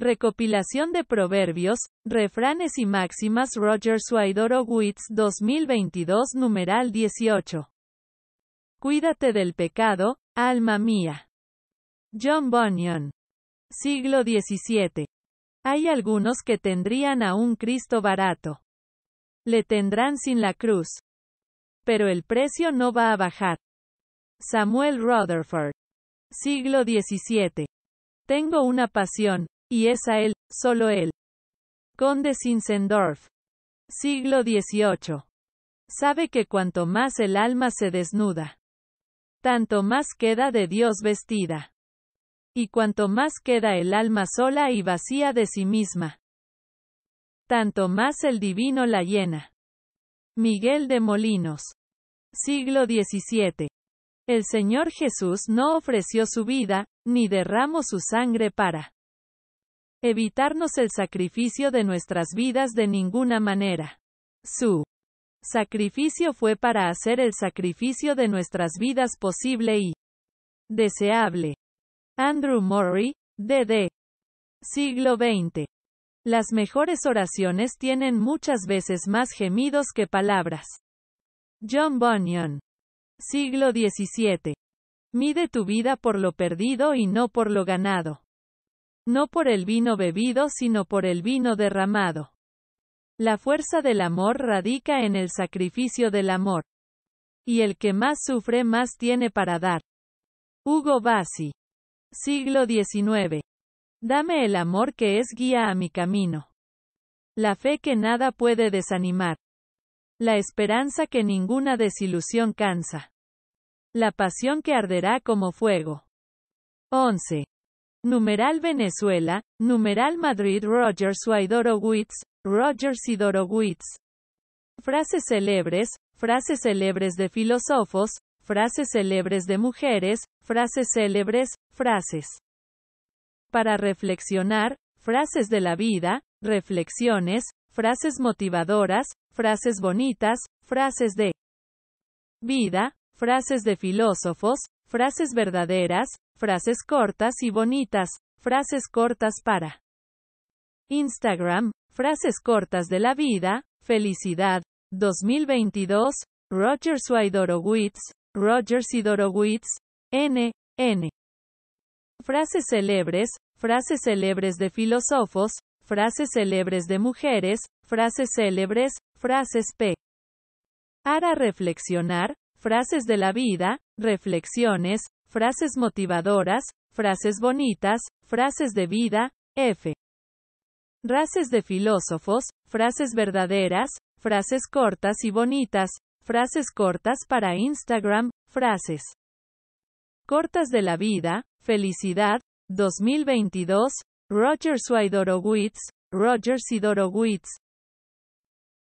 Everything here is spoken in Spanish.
Recopilación de proverbios, refranes y máximas Roger Suaidoro Witz 2022 numeral 18. Cuídate del pecado, alma mía. John Bunyan. Siglo XVII. Hay algunos que tendrían a un Cristo barato. Le tendrán sin la cruz. Pero el precio no va a bajar. Samuel Rutherford. Siglo XVII. Tengo una pasión, y es a él, solo él. Conde Zinzendorf. Siglo XVIII. Sabe que cuanto más el alma se desnuda, tanto más queda de Dios vestida. Y cuanto más queda el alma sola y vacía de sí misma, tanto más el divino la llena. Miguel de Molinos. Siglo XVII. El Señor Jesús no ofreció su vida, ni derramó su sangre para evitarnos el sacrificio de nuestras vidas de ninguna manera. Su sacrificio fue para hacer el sacrificio de nuestras vidas posible y deseable. Andrew Murray, DD. Siglo XX. Las mejores oraciones tienen muchas veces más gemidos que palabras. John Bunyan. Siglo XVII. Mide tu vida por lo perdido y no por lo ganado no por el vino bebido sino por el vino derramado. La fuerza del amor radica en el sacrificio del amor. Y el que más sufre más tiene para dar. Hugo Bassi. Siglo XIX. Dame el amor que es guía a mi camino. La fe que nada puede desanimar. La esperanza que ninguna desilusión cansa. La pasión que arderá como fuego. 11. Numeral Venezuela, numeral Madrid Rogers Widorowitz, Rogers Widorowitz. Frases célebres, frases célebres de filósofos, frases célebres de mujeres, frases célebres, frases. Para reflexionar, frases de la vida, reflexiones, frases motivadoras, frases bonitas, frases de vida, frases de filósofos, frases verdaderas, Frases cortas y bonitas. Frases cortas para Instagram. Frases cortas de la vida. Felicidad. 2022. Rogers Waidorowitz. Rogers y N. N. Frases célebres. Frases célebres de filósofos. Frases célebres de mujeres. Frases célebres. Frases P. Para reflexionar. Frases de la vida. Reflexiones frases motivadoras, frases bonitas, frases de vida, F. Frases de filósofos, frases verdaderas, frases cortas y bonitas, frases cortas para Instagram, frases cortas de la vida, felicidad, 2022, Roger Swidorowitz, Roger Sidorowitz,